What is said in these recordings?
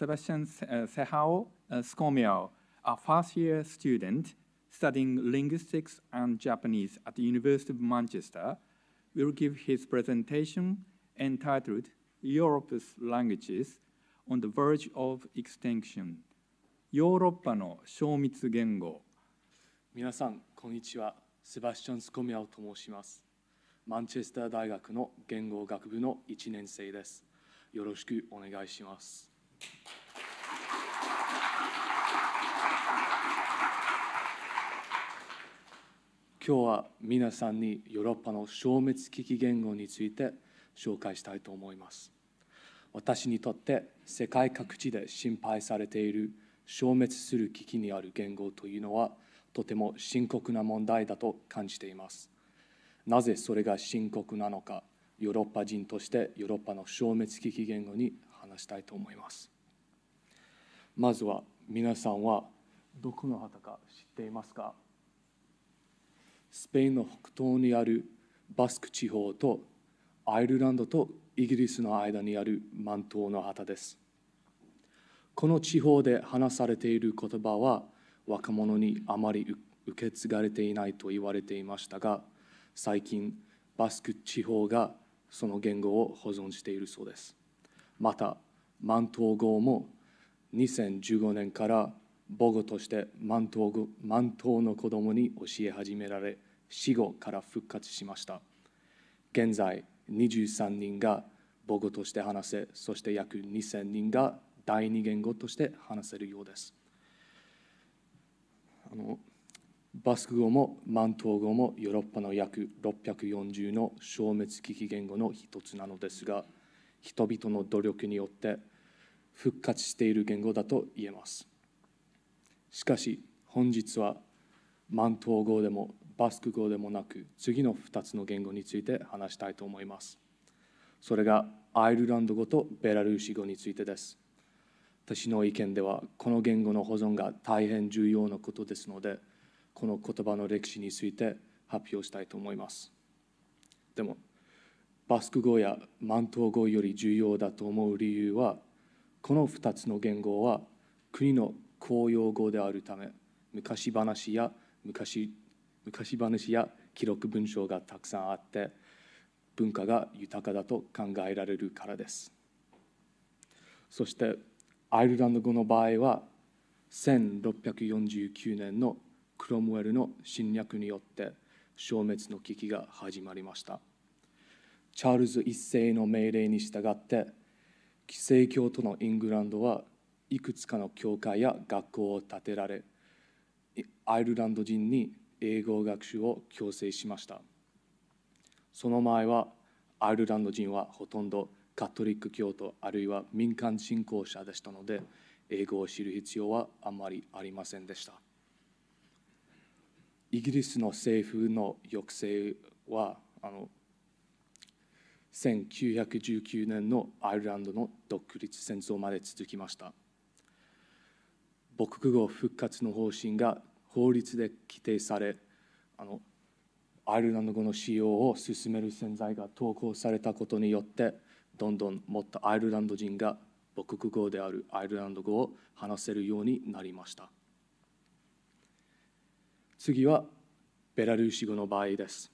Sebastian Sehao Skomio, a first year student studying linguistics and Japanese at the University of Manchester, will give his presentation entitled Europe's Languages on the Verge of Extinction ヨーロッパの消滅言語皆さんこんにちはセバスチョン・スコミアオと申しますマンチェスター大学の言語学部の1年生ですよろしくお願いします今日は皆さんにヨーロッパの消滅危機言語について紹介したいと思います。私にとって世界各地で心配されている消滅する危機にある言語というのはとても深刻な問題だと感じています。なぜそれが深刻なのか、ヨーロッパ人としてヨーロッパの消滅危機言語に話したいと思いますまずは皆さんはどこの旗か知っていますかスペインの北東にあるバスク地方とアイルランドとイギリスの間にある満島の旗ですこの地方で話されている言葉は若者にあまり受け継がれていないと言われていましたが最近バスク地方がその言語を保存しているそうですまたマント号も2015年から母語としてマントマントの子供に教え始められ死後から復活しました現在23人が母語として話せそして約2000人が第二言語として話せるようですあのバスク語もマント語もヨーロッパの約640の消滅危機言語の一つなのですが人々の努力によって復活している言語だと言えますしかし本日はマントー語でもバスク語でもなく次の2つの言語について話したいと思いますそれがアイルランド語とベラルーシ語についてです私の意見ではこの言語の保存が大変重要なことですのでこの言葉の歴史について発表したいと思いますでもバスク語やマントー語より重要だと思う理由はこの2つの言語は国の公用語であるため昔話や昔昔話や記録文章がたくさんあって文化が豊かだと考えられるからですそしてアイルランド語の場合は1649年のクロムウェルの侵略によって消滅の危機が始まりましたチャールズ一世の命令に従って寄生教徒のイングランドはいくつかの教会や学校を建てられアイルランド人に英語学習を強制しましたその前はアイルランド人はほとんどカトリック教徒あるいは民間信仰者でしたので英語を知る必要はあまりありませんでしたイギリスの政府の抑制はあの1919年のアイルランドの独立戦争まで続きました母国語復活の方針が法律で規定されあのアイルランド語の使用を進める潜在が投稿されたことによってどんどんもっとアイルランド人が母国語であるアイルランド語を話せるようになりました次はベラルーシ語の場合です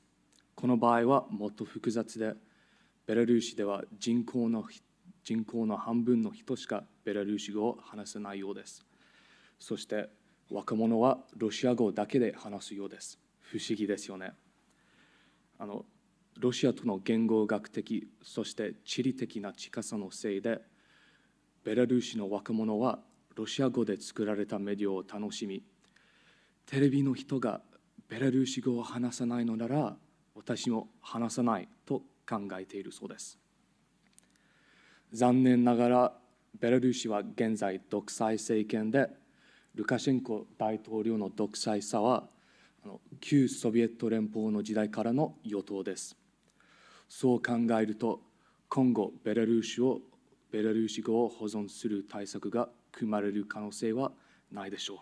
この場合はもっと複雑でベラルーシでは人口の人口の半分の人しかベラルーシ語を話せないようです。そして若者はロシア語だけで話すようです。不思議ですよね。あのロシアとの言語学的そして地理的な近さのせいでベラルーシの若者はロシア語で作られたメディアを楽しみテレビの人がベラルーシ語を話さないのなら私も話さないと考えているそうです残念ながらベラルーシは現在独裁政権でルカシェンコ大統領の独裁さは旧ソビエト連邦の時代からの与党ですそう考えると今後ベラルーシをベラルーシ語を保存する対策が組まれる可能性はないでしょう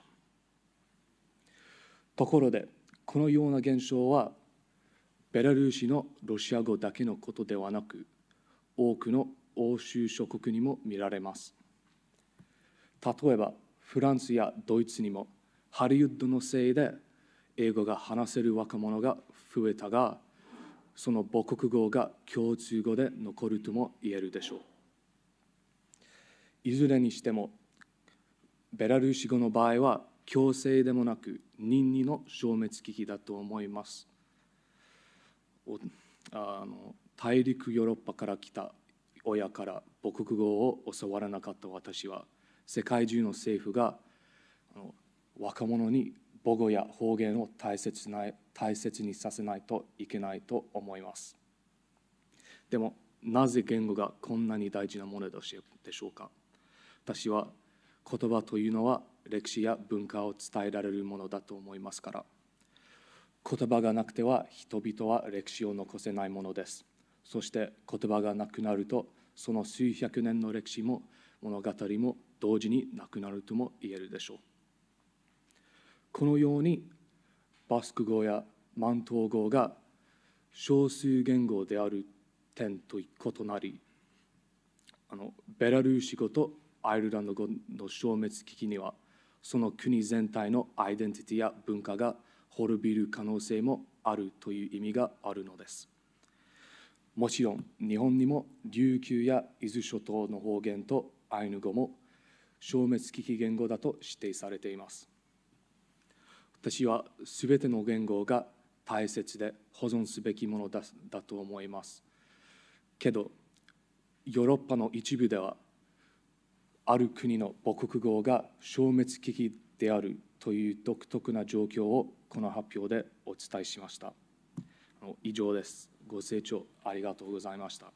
ところでこのような現象はベラルーシのロシア語だけのことではなく多くの欧州諸国にも見られます例えばフランスやドイツにもハリウッドのせいで英語が話せる若者が増えたがその母国語が共通語で残るとも言えるでしょういずれにしてもベラルーシ語の場合は強制でもなく任意の消滅危機だと思いますあの大陸ヨーロッパから来た親から母国語を教わらなかった私は世界中の政府が若者に母語や方言を大切な大切にさせないといけないと思います。でもなぜ言語がこんなに大事なものでしょうか私は言葉というのは歴史や文化を伝えられるものだと思いますから。言葉がなくては人々は歴史を残せないものですそして言葉がなくなるとその数百年の歴史も物語も同時になくなるとも言えるでしょうこのようにバスク語やマントー語が少数言語である点と異なりあのベラルーシ語とアイルランド語の消滅危機にはその国全体のアイデンティティや文化が滅びる可能性もあるという意味があるのです。もちろん日本にも琉球や伊豆諸島の方言とアイヌ語も消滅危機言語だと指定されています。私は全ての言語が大切で保存すべきものだだと思います。けどヨーロッパの一部ではある国の母国語が消滅危機であるという独特な状況をこの発表でお伝えしました以上ですご清聴ありがとうございました